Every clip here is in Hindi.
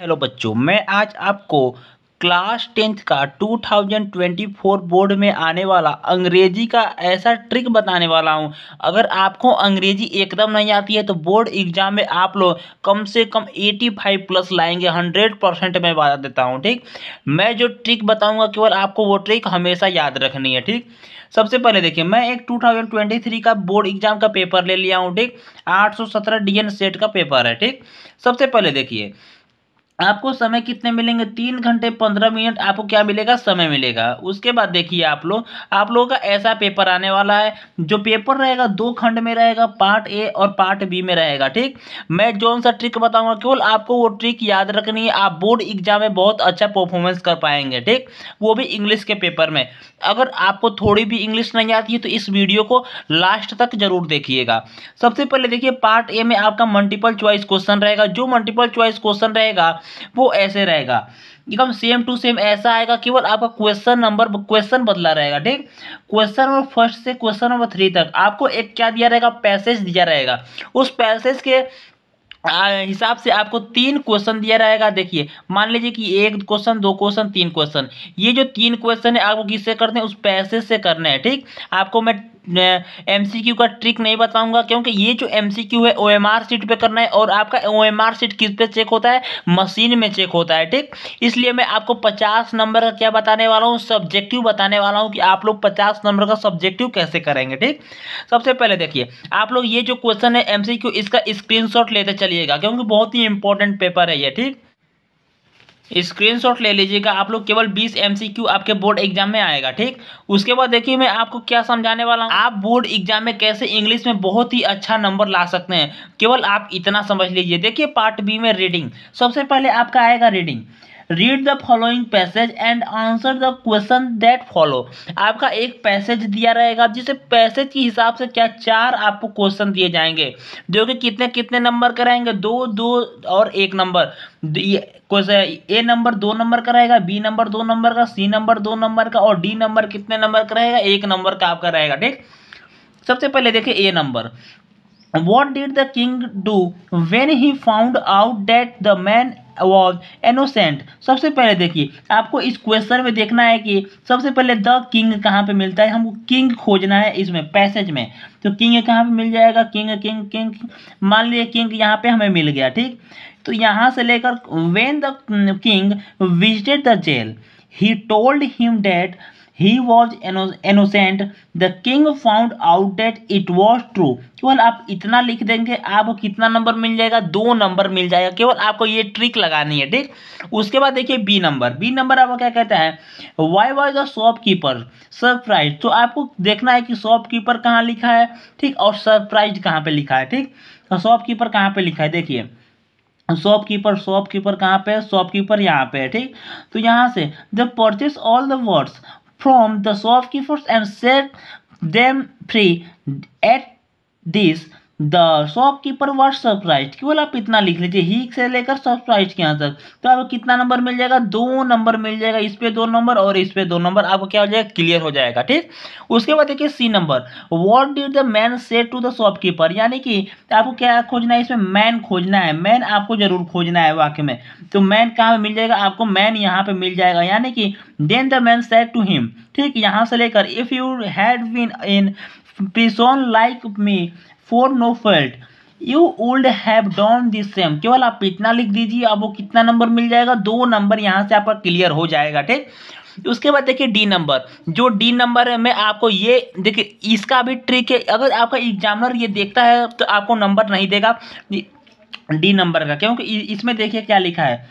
हेलो बच्चों मैं आज आपको क्लास टेंथ का 2024 बोर्ड में आने वाला अंग्रेजी का ऐसा ट्रिक बताने वाला हूं अगर आपको अंग्रेजी एकदम नहीं आती है तो बोर्ड एग्जाम में आप लोग कम से कम 85 प्लस लाएंगे 100 परसेंट मैं बता देता हूं ठीक मैं जो ट्रिक बताऊंगा केवल आपको वो ट्रिक हमेशा याद रखनी है ठीक सबसे पहले देखिए मैं एक 2023 का बोर्ड एग्जाम का पेपर ले लिया हूँ ठीक आठ सौ सेट का पेपर है ठीक सबसे पहले देखिए आपको समय कितने मिलेंगे तीन घंटे पंद्रह मिनट आपको क्या मिलेगा समय मिलेगा उसके बाद देखिए आप लोग आप लोगों का ऐसा पेपर आने वाला है जो पेपर रहेगा दो खंड में रहेगा पार्ट ए और पार्ट बी में रहेगा ठीक मैं जो सा ट्रिक बताऊंगा केवल आपको वो ट्रिक याद रखनी है आप बोर्ड एग्जाम में बहुत अच्छा परफॉर्मेंस कर पाएंगे ठीक वो भी इंग्लिश के पेपर में अगर आपको थोड़ी भी इंग्लिश नहीं आती है तो इस वीडियो को लास्ट तक जरूर देखिएगा सबसे पहले देखिए पार्ट ए में आपका मल्टीपल च्वाइस क्वेश्चन रहेगा जो मल्टीपल च्वाइस क्वेश्चन रहेगा वो ऐसे रहेगा एकदम सेम टू सेम ऐसा आएगा केवल आपका क्वेश्चन नंबर क्वेश्चन बदला रहेगा ठीक क्वेश्चन नंबर फर्स्ट से क्वेश्चन नंबर थ्री तक आपको एक क्या दिया रहेगा पैसेज दिया रहेगा उस पैसेज के हिसाब से आपको तीन क्वेश्चन दिया रहेगा देखिए मान लीजिए कि एक क्वेश्चन दो क्वेश्चन तीन क्वेश्चन ये जो तीन क्वेश्चन है आपको किससे करने हैं उस पैसेज से करने हैं ठीक आपको मैं क्यू का ट्रिक नहीं बताऊंगा क्योंकि ये जो क्यू है आर सीट पे करना है और आपका ओ आर सीट किस पे चेक होता है मशीन में चेक होता है ठीक इसलिए मैं आपको पचास नंबर का क्या बताने वाला हूँ सब्जेक्टिव बताने वाला हूँ कि आप लोग पचास नंबर का सब्जेक्टिव कैसे करेंगे ठीक सबसे पहले देखिए आप लोग ये जो क्वेश्चन है क्यू इसका शॉट लेते चलिएगा क्योंकि बहुत ही इंपॉर्टेंट पेपर है ये ठीक स्क्रीनशॉट ले लीजिएगा आप लोग केवल 20 एम आपके बोर्ड एग्जाम में आएगा ठीक उसके बाद देखिए मैं आपको क्या समझाने वाला हूँ आप बोर्ड एग्जाम में कैसे इंग्लिश में बहुत ही अच्छा नंबर ला सकते हैं केवल आप इतना समझ लीजिए देखिए पार्ट बी में रीडिंग सबसे पहले आपका आएगा reading read the following passage and answer the question that follow आपका एक पैसेज दिया रहेगा जिसे पैसेज के हिसाब से क्या चार आपको क्वेश्चन दिए जाएंगे जो कि कितने कितने नंबर का रहेंगे दो दो और एक नंबर क्वेश्चन ए नंबर दो नंबर का रहेगा बी नंबर दो नंबर का सी नंबर दो नंबर का और डी नंबर कितने नंबर का रहेगा एक नंबर का आपका रहेगा ठीक सबसे पहले देखिए A number what did the king do when he found out that the man was innocent सबसे पहले देखिए आपको इस क्वेश्चन में देखना है कि सबसे पहले द किंग कहाँ पे मिलता है हमको किंग खोजना है इसमें पैसेज में तो किंग कहाँ पे मिल जाएगा किंग किंग किंग मान लीजिए किंग यहाँ पे हमें मिल गया ठीक तो यहाँ से लेकर when the king visited the jail he told him that he was innocent the king found out that it was true केवल आप इतना लिख देंगे आपको कितना नंबर मिल जाएगा दो नंबर मिल जाएगा केवल आपको ये ट्रिक लगानी है ठीक उसके बाद देखिए बी नंबर बी नंबर आपको क्या कहता है why was the shopkeeper surprise तो आपको देखना है कि शॉपकीपर कहाँ लिखा है ठीक और सरप्राइज कहाँ पे लिखा है ठीक शॉपकीपर तो कहाँ पे लिखा है देखिए शॉपकीपर शॉपकीपर कहाँ पे है शॉपकीपर यहाँ पे है ठीक तो यहाँ से the purchase all the words from the shopkeepers and set them free. At this the shopkeeper word surprise केवल आप इतना लिख लीजिए ही से लेकर सरप्राइज के आंसर तो आपको कितना नंबर मिल जाएगा दो नंबर मिल जाएगा इस पे दो नंबर और इस पे दो नंबर आपको क्या हो जाएगा क्लियर हो जाएगा ठीक उसके बाद देखिए C number what did the man say to the shopkeeper यानी कि आपको क्या खोजना है इसमें मैन खोजना है मैन आपको जरूर खोजना है वाक्य में तो मैन कहाँ पर मिल जाएगा आपको मैन यहाँ पे मिल जाएगा यानी कि then the man said to him ठीक यहाँ से लेकर if you had been in prison like me for no fault you would have done this same केवल आप इतना लिख दीजिए अब वो कितना नंबर मिल जाएगा दो नंबर यहाँ से आपका क्लियर हो जाएगा ठीक उसके बाद देखिए डी नंबर जो डी नंबर है मैं आपको ये देखिए इसका भी ट्रिक है अगर आपका एग्जामिनर ये देखता है तो आपको नंबर नहीं देगा डी नंबर का क्योंकि इसमें देखिए क्या लिखा है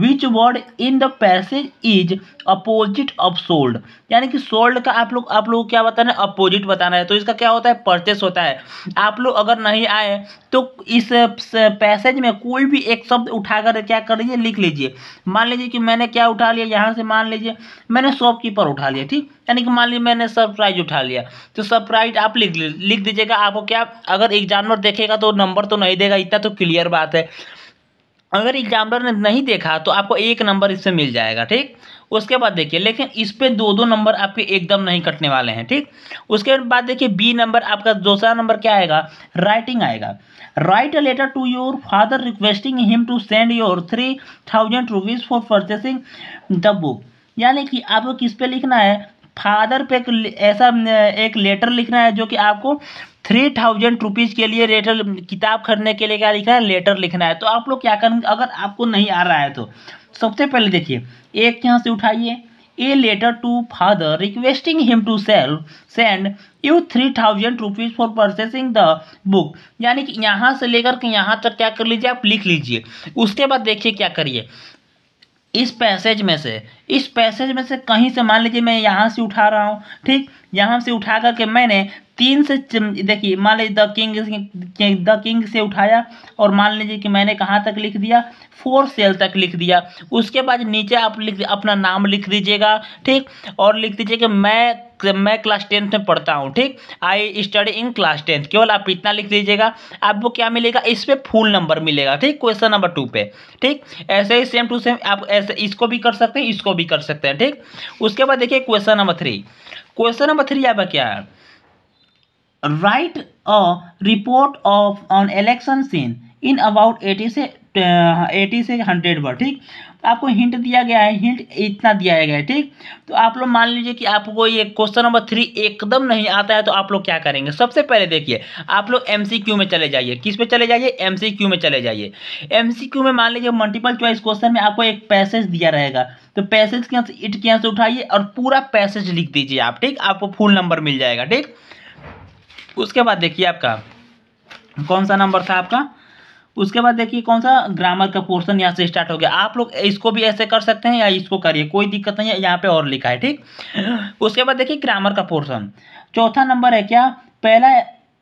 which word in the passage is opposite of sold यानी कि सोल्ड का आप लोग आप लोग क्या बताना है अपोजिट बताना है तो इसका क्या होता है परचेस होता है आप लोग अगर नहीं आए तो इस पैसेज में कोई भी एक शब्द उठाकर क्या कर लीजिए लिख लीजिए मान लीजिए कि मैंने क्या उठा लिया यहाँ से मान लीजिए मैंने शॉपकीपर उठा लिया ठीक यानी कि मान लीजिए मैंने सरप्राइज उठा लिया तो सरप्राइज आप लिख लिख दीजिएगा आपको क्या अगर जानवर देखेगा तो नंबर तो नहीं देगा इतना तो क्लियर बात है अगर एग्जाम्पलर ने नहीं देखा तो आपको एक नंबर इससे मिल जाएगा ठीक उसके बाद देखिए लेकिन इस पर दो दो नंबर आपके एकदम नहीं कटने वाले हैं ठीक उसके बाद देखिए बी नंबर आपका दूसरा नंबर क्या आएगा राइटिंग आएगा write a letter to your father requesting him to send your three thousand rupees for purchasing the book यानी कि आपको किस पे लिखना है फादर पे एक ऐसा एक लेटर लिखना है जो कि आपको थ्री थाउजेंड रुपीज़ के लिए लेटर किताब खरीदने के लिए क्या लिखना है लेटर लिखना है तो आप लोग क्या करेंगे अगर आपको नहीं आ रहा है तो सबसे पहले देखिए एक यहाँ से उठाइए a letter to father requesting him to sell send you three thousand rupees for purchasing the book यानी कि यहाँ से लेकर के यहाँ तक क्या कर लीजिए आप लिख लीजिए उसके बाद देखिए क्या करिए इस पैसेज में से इस पैसेज में से कहीं से मान लीजिए मैं यहाँ से उठा रहा हूँ ठीक यहाँ से उठा करके मैंने तीन से देखिए मान लीजिए द किंग द किंग से उठाया और मान लीजिए कि मैंने कहाँ तक लिख दिया फोर सेल तक लिख दिया उसके बाद नीचे आप लिख अपना नाम लिख दीजिएगा ठीक और लिख दीजिए कि मैं मैं क्लास टेंथ में पढ़ता हूँ ठीक I study in class tenth केवल आप इतना लिख दीजिएगा आपको क्या मिलेगा इस पर फुल नंबर मिलेगा ठीक क्वेश्चन नंबर टू पे ठीक ऐसे ही सेम टू सेम आप ऐसे इसको भी कर सकते हैं इसको भी कर सकते हैं ठीक उसके बाद देखिए question number three question number three आपका क्या है write a report of on election scene in about eighty से एटी uh, से हंड्रेड वर्ड ठीक आपको हिंट दिया गया है हिंट इतना दिया गया है ठीक तो आप लोग मान लीजिए कि आपको ये क्वेश्चन नंबर थ्री एकदम नहीं आता है तो आप लोग क्या करेंगे सबसे पहले देखिए आप लोग एमसीक्यू में चले जाइए किस पे चले जाइए एमसीक्यू में चले जाइए एमसीक्यू में मान लीजिए मल्टीपल चॉइस क्वेश्चन में आपको एक पैसेज दिया रहेगा तो पैसेज के यहाँ से इट के यहाँ से उठाइए और पूरा पैसेज लिख दीजिए आप ठीक आपको फुल नंबर मिल जाएगा ठीक उसके बाद देखिए आपका कौन सा नंबर था आपका उसके बाद देखिए कौन सा ग्रामर का पोर्शन यहाँ से स्टार्ट हो गया आप लोग इसको भी ऐसे कर सकते हैं या इसको करिए कोई दिक्कत नहीं है यहाँ पे और लिखा है ठीक उसके बाद देखिए ग्रामर का पोर्शन चौथा नंबर है क्या पहला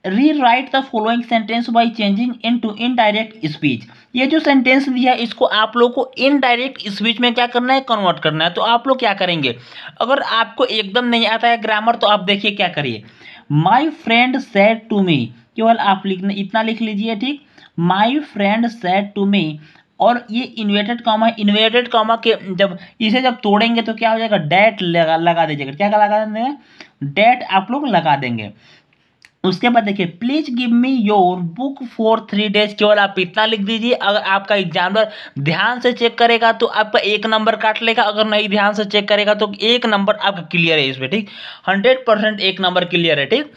rewrite the following sentence by changing into indirect speech ये जो सेंटेंस दिया है इसको आप लोग को इनडायरेक्ट स्पीच में क्या करना है कन्वर्ट करना है तो आप लोग क्या करेंगे अगर आपको एकदम नहीं आता है ग्रामर तो आप देखिए क्या करिए my friend said to me केवल आप लिखना इतना लिख लीजिए ठीक my friend said to me और ये इन्वेटेड कॉमा इन्वेटेड कॉमा के जब इसे जब तोड़ेंगे तो क्या हो जाएगा डेट लगा लगा दीजिएगा क्या लगा देंगे डेट आप लोग लगा देंगे उसके बाद देखिए please give me your book for three days केवल आप इतना लिख दीजिए अगर आपका एग्जामर ध्यान से चेक करेगा तो आपका एक नंबर काट लेगा अगर नहीं ध्यान से चेक करेगा तो एक नंबर आपका क्लियर है इसमें ठीक हंड्रेड परसेंट एक नंबर क्लियर है ठीक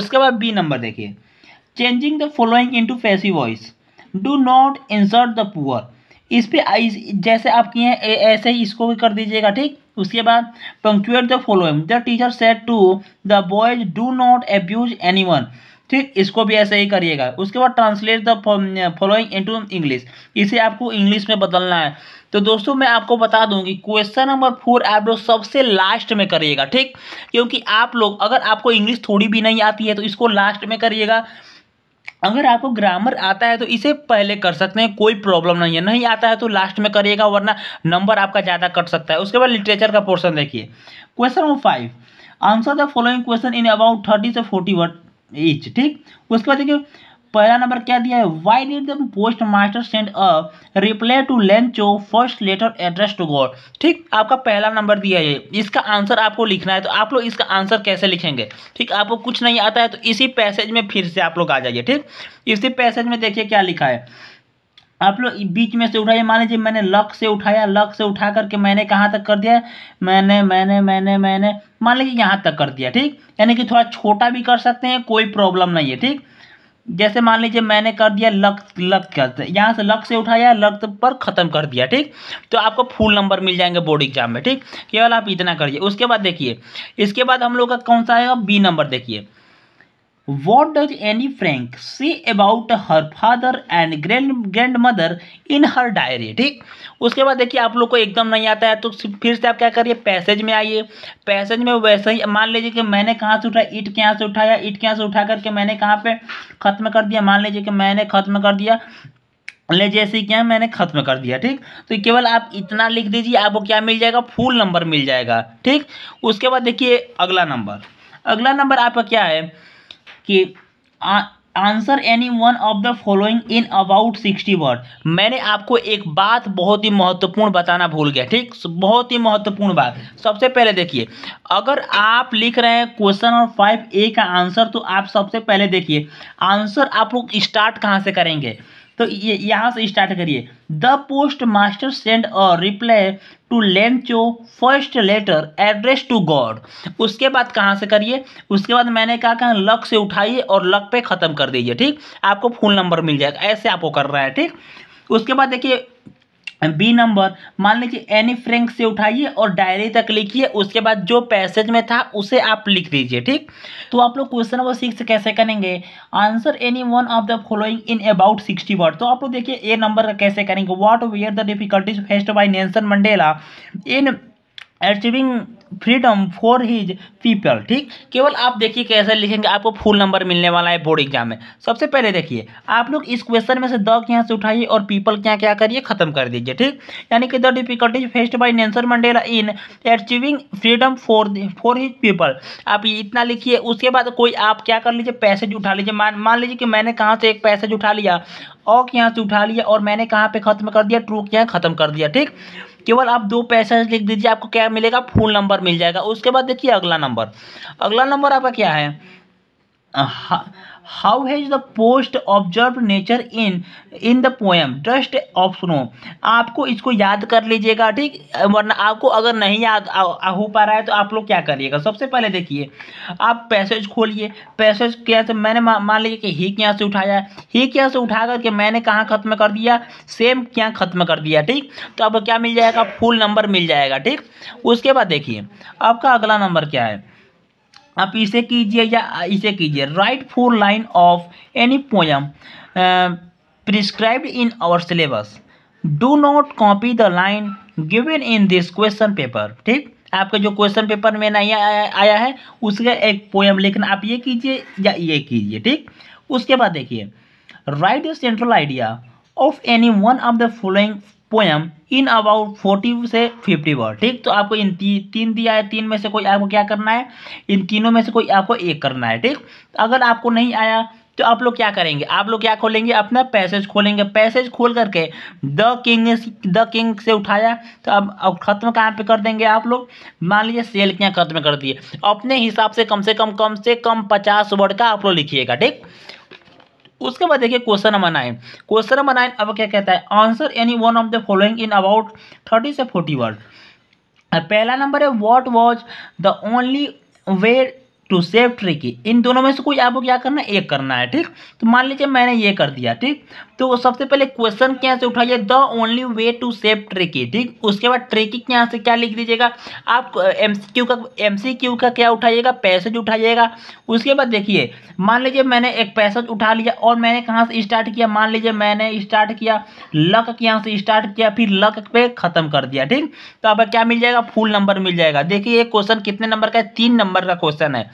उसके बाद बी नंबर देखिए changing the following to passive voice do not insert the doer इस पर आई जैसे आप किए हैं ऐसे ही इसको भी कर दीजिएगा ठीक उसके बाद punctuate the following the teacher said to the boys do not abuse any one ठीक इसको भी ऐसे ही करिएगा उसके बाद translate the following into English इसे आपको इंग्लिश में बदलना है तो दोस्तों मैं आपको बता दूं कि क्वेश्चन नंबर फोर आप लोग सबसे लास्ट में करिएगा ठीक क्योंकि आप लोग अगर आपको इंग्लिश थोड़ी भी नहीं आती है तो इसको लास्ट में करिएगा अगर आपको ग्रामर आता है तो इसे पहले कर सकते हैं कोई प्रॉब्लम नहीं है नहीं आता है तो लास्ट में करिएगा वरना नंबर आपका ज़्यादा कट सकता है उसके बाद लिटरेचर का पोर्सन देखिए question number five answer the following question in about thirty से फोर्टी वर्ड ईच ठीक उसके बाद देखिए पहला नंबर क्या दिया है why did the postmaster send a reply to Lencho first letter address to God ठीक आपका पहला नंबर दिया है इसका आंसर आपको लिखना है तो आप लोग इसका आंसर कैसे लिखेंगे ठीक आपको कुछ नहीं आता है तो इसी पैसेज में फिर से आप लोग आ जाइए ठीक इसी पैसेज में देखिए क्या लिखा है आप लोग बीच में से उठाइए मान लीजिए मैंने लक से उठाया लक से उठा करके मैंने कहाँ तक कर दिया मैंने मैंने मैंने मैंने मान लीजिए यहाँ तक कर दिया ठीक यानी कि थोड़ा छोटा भी कर सकते हैं कोई प्रॉब्लम नहीं है ठीक जैसे मान लीजिए मैंने कर दिया लक लक कहते यहाँ से लक से उठाया लक पर ख़त्म कर दिया ठीक तो आपको फुल नंबर मिल जाएंगे बोर्ड एग्जाम में ठीक केवल आप इतना करिए उसके बाद देखिए इसके बाद हम लोग का कौन सा आएगा बी नंबर देखिए what does Anne Frank say about her father and grand grandmother in her diary ठीक उसके बाद देखिए आप लोग को एकदम नहीं आता है तो फिर से आप क्या करिए पैसेज में आइए पैसेज में वैसे ही मान लीजिए कि मैंने कहाँ से उठाया ईट के यहाँ से उठाया ईट के यहाँ से उठा करके मैंने कहाँ पे ख़त्म कर दिया मान लीजिए कि मैंने ख़त्म कर दिया ले जैसे क्या है मैंने खत्म कर दिया ठीक तो केवल आप इतना लिख दीजिए आपको क्या मिल जाएगा फुल नंबर मिल जाएगा ठीक उसके बाद देखिए अगला नंबर अगला नंबर आपका क्या है कि answer any one of the following in about sixty word मैंने आपको एक बात बहुत ही महत्वपूर्ण बताना भूल गया ठीक बहुत ही महत्वपूर्ण बात सबसे पहले देखिए अगर आप लिख रहे हैं क्वेश्चन और फाइव ए का आंसर तो आप सबसे पहले देखिए आंसर आप लोग स्टार्ट कहाँ से करेंगे तो ये यहाँ से स्टार्ट करिए the postmaster send a reply to Lencho first letter address to God उसके बाद कहाँ से करिए उसके बाद मैंने कहा कि लक से उठाइए और लक पे ख़त्म कर दीजिए ठीक आपको फुल नंबर मिल जाएगा ऐसे आपको कर रहा है ठीक उसके बाद देखिए बी नंबर मान लीजिए एनी फ्रेंक से उठाइए और डायरी तक लिखिए उसके बाद जो पैसेज में था उसे आप लिख दीजिए ठीक तो आप लोग क्वेश्चन नंबर सिक्स कैसे करेंगे answer any one of the following in about sixty word तो आप लोग देखिए ए नंबर का कैसे करेंगे what were the difficulties faced by Nelson Mandela in achieving freedom for his people ठीक केवल आप देखिए कैसे लिखेंगे आपको फुल नंबर मिलने वाला है बोर्ड एग्जाम में सबसे पहले देखिए आप लोग इस क्वेश्चन में से द के यहाँ से उठाइए और पीपल क्या क्या करिए खत्म कर दीजिए ठीक यानी कि the difficulties faced by Nelson Mandela in achieving freedom for for his people आप इतना लिखिए उसके बाद कोई आप क्या कर लीजिए पैसेज उठा लीजिए मान मान लीजिए कि मैंने कहाँ से एक पैसेज उठा लिया के यहाँ से उठा लिया और मैंने कहाँ पे खत्म कर दिया ट्रू यहाँ खत्म कर दिया ठीक केवल आप दो पैसेंज लिख दीजिए आपको क्या मिलेगा फोन नंबर मिल जाएगा उसके बाद देखिए अगला नंबर अगला नंबर आपका क्या है has the post observe nature in in the poem poem of snow आपको इसको याद कर लीजिएगा ठीक वरना आपको अगर नहीं याद हो पा रहा है तो आप लोग क्या करिएगा सबसे पहले देखिए आप पैसेज खोलिए पैसेज क्या से मैंने मान लीजिए कि ही क्या से उठाया ही क्या से उठा करके मैंने कहाँ ख़त्म कर दिया सेम क्या ख़त्म कर दिया ठीक तो आपको क्या मिल जाएगा फुल नंबर मिल जाएगा ठीक उसके बाद देखिए आपका अगला नंबर क्या है आप इसे कीजिए या इसे कीजिए write four line of any poem prescribed in our syllabus do not copy the line given in this question paper ठीक आपका जो क्वेश्चन पेपर में नहीं आया, आया है उसका एक पोएम लिखना आप ये कीजिए या ये कीजिए ठीक उसके बाद देखिए write the central idea of any one of the following poem in about forty से फिफ्टी वर्ड ठीक तो आपको इन ती, तीन दिया है तीन में से कोई आपको क्या करना है इन तीनों में से कोई आपको एक करना है ठीक अगर आपको नहीं आया तो आप लोग क्या करेंगे आप लोग क्या खोलेंगे अपना पैसेज खोलेंगे पैसेज खोल करके द किंग द किंग से उठाया तो अब अब खत्म कहाँ पे कर देंगे आप लोग मान लीजिए सेल के यहाँ खत्म कर दिए अपने हिसाब से कम से कम कम से कम पचास वर्ड का आप लोग लिखिएगा ठीक उसके बाद देखिए question number nine question number nine अब क्या कहता है answer any one of the following in about thirty से फोर्टी वर्ड पहला नंबर है what was the only way to save Tricki इन दोनों में से कोई आपको क्या करना है एक करना है ठीक तो मान लीजिए मैंने ये कर दिया ठीक तो सबसे पहले क्वेश्चन क्या से उठाइए the only way to save Tricki ठीक उसके बाद ट्री की यहाँ से क्या लिख दीजिएगा आप एम सी क्यू का एम सी क्यू का क्या उठाइएगा पैसेज उठाइएगा उसके बाद देखिए मान लीजिए मैंने एक पैसेज उठा लिया और मैंने कहाँ से स्टार्ट किया मान लीजिए मैंने स्टार्ट किया लक के यहाँ से स्टार्ट किया फिर लक पे ख़त्म कर दिया ठीक तो अब क्या मिल जाएगा फुल नंबर मिल जाएगा देखिए ये क्वेश्चन कितने नंबर का है तीन नंबर का क्वेश्चन है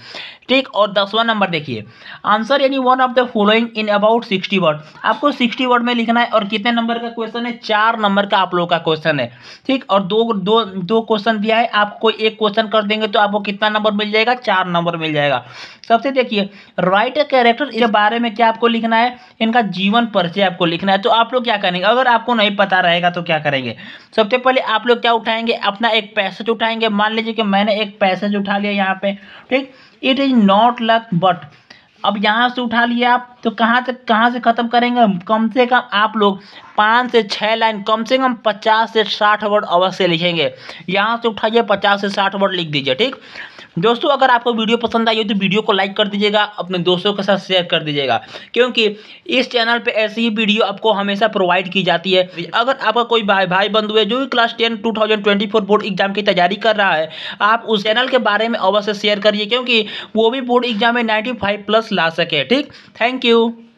ठीक और दसवां नंबर देखिए आंसर यानी one of the following in about sixty word आपको सिक्सटी वर्ड में लिखना है और कितने नंबर का क्वेश्चन है चार नंबर का आप लोगों का क्वेश्चन है ठीक और दो दो दो क्वेश्चन दिया है आप कोई एक क्वेश्चन कर देंगे तो आपको कितना नंबर मिल जाएगा चार नंबर मिल जाएगा सबसे देखिए राइट ए कैरेक्टर इस बारे में क्या आपको लिखना है इनका जीवन परिचय आपको लिखना है तो आप लोग क्या करेंगे अगर आपको नहीं पता रहेगा तो क्या करेंगे सबसे पहले आप लोग क्या उठाएंगे अपना एक पैसेज उठाएंगे मान लीजिए कि मैंने एक पैसेज उठा लिया यहाँ पे ठीक it is not luck but अब यहाँ से उठा लिए आप तो कहाँ से कहाँ से ख़त्म करेंगे कम से कम आप लोग पाँच से छः लाइन कम से कम पचास से साठ वर्ड अवश्य लिखेंगे यहाँ से उठाइए पचास से साठ वर्ड लिख दीजिए ठीक दोस्तों अगर आपको वीडियो पसंद आई हो तो वीडियो को लाइक कर दीजिएगा अपने दोस्तों के साथ शेयर कर दीजिएगा क्योंकि इस चैनल पर ऐसी ही वीडियो आपको हमेशा प्रोवाइड की जाती है अगर आपका कोई भाई भाई बंधु है जो भी class ten to board exam की तैयारी कर रहा है आप उस चैनल के बारे में अवश्य शेयर करिए क्योंकि वो भी बोर्ड एग्जाम में नाइन्टी प्लस ला सके ठीक थैंक यू